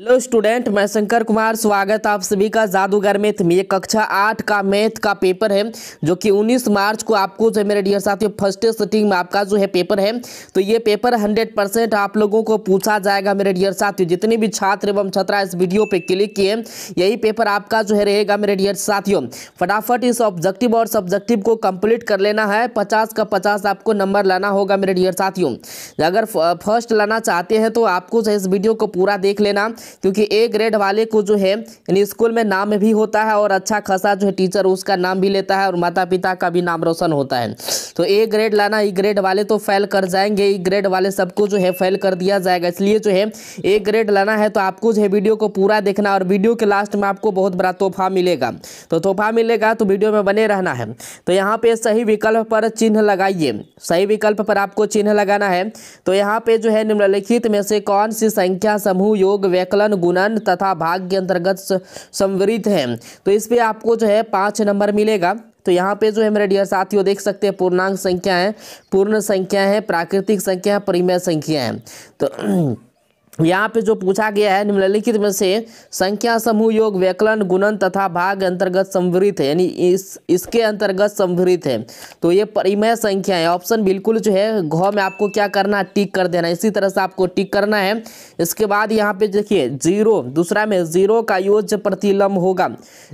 hello student मैं शंकर कुमार स्वागत आप सभी का जादूगर मैथ में ये कक्षा आठ का मैथ का पेपर है जो कि 19 मार्च को आपको जो है मेरे डियर साथियों फर्स्ट सेटिंग में आपका जो है पेपर है तो ये पेपर 100 परसेंट आप लोगों को पूछा जाएगा मेरे डियर साथियों जितने भी छात्र एवं छात्रा इस वीडियो पर क्लिक किए यही पेपर आपका जो है रहेगा मेरे डियर साथियों फटाफट इस ऑब्जेक्टिव और सब्जेक्टिव को कम्प्लीट कर लेना है पचास का पचास आपको नंबर लाना होगा मेरे डियर साथियों अगर फर्स्ट लाना चाहते हैं तो आपको जो इस वीडियो को पूरा देख लेना क्योंकि ए ग्रेड वाले को जो है यानी स्कूल में नाम भी होता है और अच्छा खासा जो है टीचर उसका नाम भी लेता है और माता पिता का भी नाम रोशन होता है तो ए ग्रेड लाना ई e ग्रेड वाले तो फेल कर जाएंगे ई e ग्रेड वाले सबको जो है फेल कर दिया जाएगा इसलिए जो है ए ग्रेड लाना है तो आपको जो है वीडियो को पूरा देखना और वीडियो के लास्ट में आपको बहुत बड़ा तोहफा मिलेगा तो तोहफा मिलेगा तो वीडियो में बने रहना है तो यहाँ पे सही विकल्प पर चिन्ह लगाइए सही विकल्प पर आपको चिन्ह लगाना है तो यहाँ पे जो है निम्नलिखित में से कौन सी संख्या समूह योग वैकल्प संकलन गुणन तथा भाग्य अंतर्गत संवृत है तो इस पर आपको जो है पाँच नंबर मिलेगा तो यहाँ पे जो है मेरे डियर साथियों देख सकते हैं पूर्णांक संख्या है पूर्ण संख्या है प्राकृतिक संख्या है परिमय संख्या है तो यहाँ पे जो पूछा गया है निम्नलिखित में से संख्या समूह योग व्यकलन गुणन तथा भाग अंतर्गत संवृत है यानी इस इसके अंतर्गत संवृत है तो ये परिमय संख्या है ऑप्शन बिल्कुल जो है घ में आपको क्या करना टिक कर देना इसी तरह से आपको टिक करना है इसके बाद यहाँ पे देखिए जीरो दूसरा में जीरो का योज प्रतिलोम होगा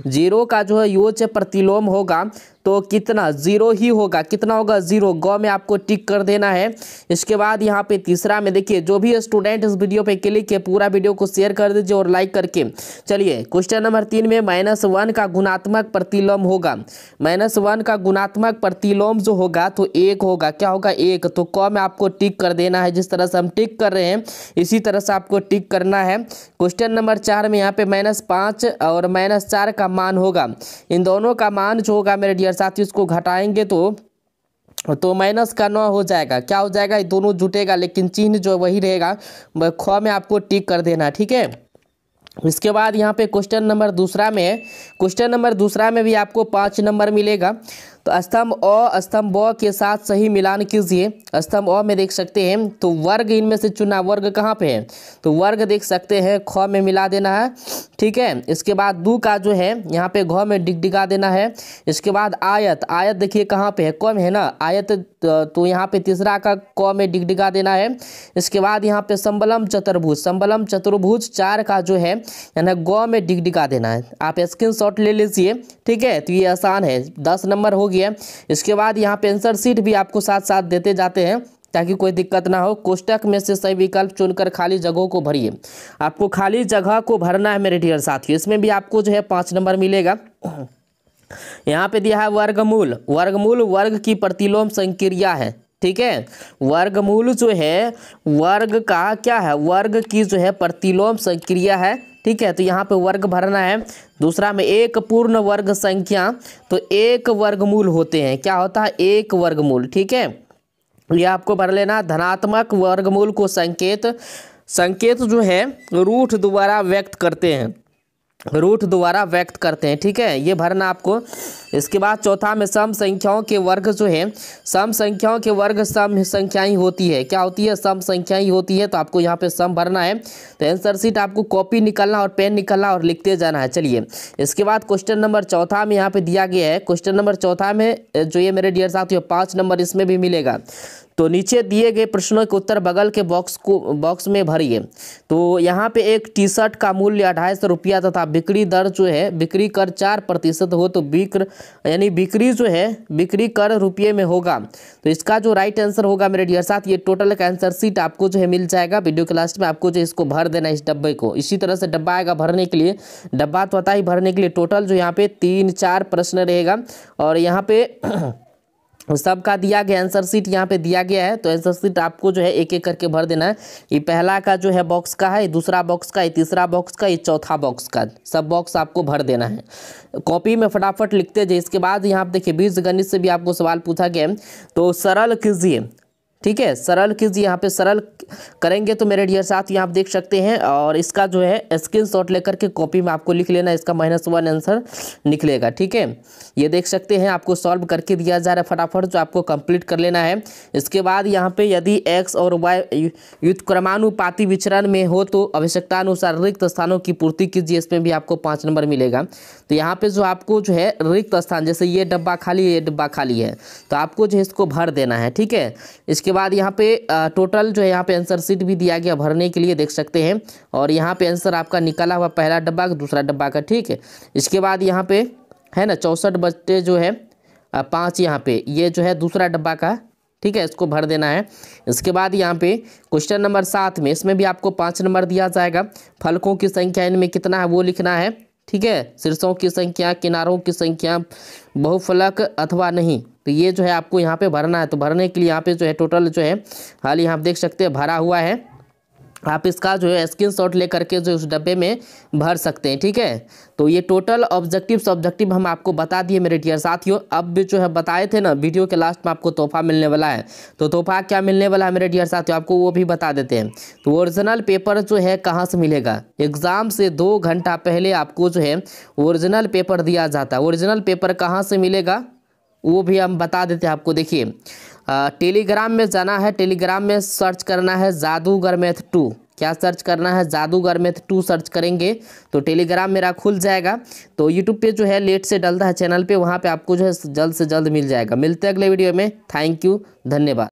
जीरो का जो है योज प्रतिलोम होगा तो कितना ज़ीरो ही होगा कितना होगा ज़ीरो गौ में आपको टिक कर देना है इसके बाद यहाँ पे तीसरा में देखिए जो भी स्टूडेंट इस वीडियो पे क्लिक है पूरा वीडियो को शेयर कर दीजिए और लाइक करके चलिए क्वेश्चन नंबर तीन में माइनस वन का गुणात्मक प्रतिलोम होगा माइनस वन का गुणात्मक प्रतिलोम जो होगा तो एक होगा क्या होगा एक तो कौ में आपको टिक कर देना है जिस तरह से हम टिक कर रहे हैं इसी तरह से आपको टिक करना है क्वेश्चन नंबर चार में यहाँ पे माइनस पाँच और माइनस चार का मान होगा इन दोनों का मान जो होगा मेरे डियर साथ ही उसको घटाएंगे तो तो माइनस का नौ हो जाएगा क्या हो जाएगा ये दोनों जुटेगा लेकिन चिन्ह जो वही रहेगा ख में आपको टिक कर देना ठीक है इसके बाद यहाँ पे क्वेश्चन नंबर दूसरा में क्वेश्चन नंबर दूसरा में भी आपको पाँच नंबर मिलेगा तो स्तंभ अ स्तंभ ब के साथ सही मिलान कीजिए स्तंभ अ में देख सकते हैं तो वर्ग इनमें से चुना वर्ग कहाँ पे है तो वर्ग देख सकते हैं ख में मिला देना है ठीक है इसके बाद दू का जो है यहाँ पे घ में डिगडिगा देना है इसके बाद आयत आयत देखिए कहाँ पे है क में है ना आयत तो, तो यहाँ पे तीसरा का क में डिगडिगा देना है इसके बाद यहाँ पे संबलम चतुर्भुज संबलम चतुर्भुज चार का जो है यानी ग में डिगडिगा देना है आप स्क्रीन ले लीजिए ठीक है तो ये आसान है दस नंबर होगी की है इसके बाद यहाँ पे आंसर सीट भी आपको साथ साथ देते जाते हैं ताकि कोई दिक्कत ना हो कोष्टक में से सही विकल्प चुनकर खाली जगहों को भरिए आपको खाली जगह को भरना है मेरे डियर साथियों इसमें भी आपको जो है पाँच नंबर मिलेगा यहाँ पे दिया है वर्गमूल वर्गमूल वर्ग की प्रतिलोम संक्रिया है ठीक है वर्गमूल जो है वर्ग का क्या है वर्ग की जो है प्रतिलोम संक्रिया है ठीक है तो यहाँ पे वर्ग भरना है दूसरा में एक पूर्ण वर्ग संख्या तो एक वर्गमूल होते हैं क्या होता है एक वर्गमूल ठीक है ये आपको भर लेना धनात्मक वर्गमूल को संकेत संकेत जो है रूठ द्वारा व्यक्त करते हैं रूट द्वारा व्यक्त करते हैं ठीक है ये भरना आपको इसके बाद चौथा में सम संख्याओं के वर्ग जो है सम संख्याओं के वर्ग सम संख्याएं होती है क्या होती है सम संख्याएं होती है तो आपको यहाँ पे सम भरना है तो आंसर शीट आपको कॉपी निकलना और पेन निकलना और लिखते जाना है चलिए इसके बाद क्वेश्चन नंबर चौथा में यहाँ पे दिया गया है क्वेश्चन नंबर चौथा में जो ये मेरे डियर साथियों पाँच नंबर इसमें भी मिलेगा तो नीचे दिए गए प्रश्नों के उत्तर बगल के बॉक्स को बॉक्स में भरिए तो यहाँ पे एक टी शर्ट का मूल्य अढ़ाई सौ रुपया तथा बिक्री दर जो है बिक्री कर चार प्रतिशत हो तो बिक्र यानी बिक्री जो है बिक्री कर रुपये में होगा तो इसका जो राइट आंसर होगा मेरे डियर साथ ये टोटल का आंसर सीट आपको जो है मिल जाएगा वीडियो के लास्ट में आपको जो इसको भर देना इस डब्बे को इसी तरह से डब्बा आएगा भरने के लिए डब्बा तो आता ही भरने के लिए टोटल जो यहाँ पे तीन चार प्रश्न रहेगा और यहाँ पे तो सबका दिया गया आंसर सीट यहाँ पे दिया गया है तो आंसर सीट आपको जो है एक एक करके भर देना है ये पहला का जो है बॉक्स का है दूसरा बॉक्स का ये तीसरा बॉक्स का ये चौथा बॉक्स का सब बॉक्स आपको भर देना है कॉपी में फटाफट लिखते जाए इसके बाद यहाँ देखिए बीज गणित से भी आपको सवाल पूछा गया तो सरल कीजिए ठीक है सरल किस यहाँ पे सरल करेंगे तो मेरे डियर साथ यहाँ आप देख सकते हैं और इसका जो है स्क्रीन शॉट लेकर के कॉपी में आपको लिख लेना इसका माइनस वन आंसर निकलेगा ठीक है ये देख सकते हैं आपको सॉल्व करके दिया जा रहा है फटाफट जो आपको कंप्लीट कर लेना है इसके बाद यहाँ पे यदि एक्स और वाई युद्ध क्रमानुपाति विचरण में हो तो आवश्यकतानुसार रिक्त स्थानों की पूर्ति कीजिए इसमें भी आपको पाँच नंबर मिलेगा तो यहाँ पर जो आपको जो है रिक्त स्थान जैसे ये डब्बा खाली ये डब्बा खाली है तो आपको जो है इसको भर देना है ठीक है इसके बाद यहाँ पे टोटल जो है यहाँ पे आंसर सीट भी दिया गया भरने के लिए देख सकते हैं और यहाँ पे आंसर आपका निकला हुआ पहला डब्बा दूसरा डब्बा का ठीक है इसके बाद यहाँ पे है ना चौंसठ बच्चे जो है पाँच यहाँ पे ये जो है दूसरा डब्बा का ठीक है इसको भर देना है इसके बाद यहाँ पे क्वेश्चन नंबर सात में इसमें भी आपको पाँच नंबर दिया जाएगा फलकों की संख्या इनमें कितना है वो लिखना है ठीक है शीर्षों की संख्या किनारों की संख्या बहुफलक अथवा नहीं तो ये जो है आपको यहाँ पे भरना है तो भरने के लिए यहाँ पे जो है टोटल जो है हाल यहाँ आप देख सकते हैं भरा हुआ है आप इसका जो है स्क्रीन शॉट ले करके जो उस डब्बे में भर सकते हैं ठीक है तो ये टोटल ऑब्जेक्टिव सब्जेक्टिव हम आपको बता दिए मेरे डियर साथियों अब भी जो है बताए थे ना वीडियो के लास्ट में आपको तोहफा मिलने वाला है तो तोहफा क्या मिलने वाला है मेरे डियर साथियों आपको वो भी बता देते हैं तो ओरिजिनल पेपर जो है कहाँ से मिलेगा एग्ज़ाम से दो घंटा पहले आपको जो है ओरिजिनल पेपर दिया जाता है ओरिजिनल पेपर कहाँ से मिलेगा वो भी हम बता देते हैं आपको देखिए टेलीग्राम में जाना है टेलीग्राम में सर्च करना है जादूगर मैथ टू क्या सर्च करना है जादूगर मैथ टू सर्च करेंगे तो टेलीग्राम मेरा खुल जाएगा तो यूट्यूब पे जो है लेट से डलता है चैनल पे वहाँ पे आपको जो है जल्द से जल्द मिल जाएगा मिलते हैं अगले वीडियो में थैंक यू धन्यवाद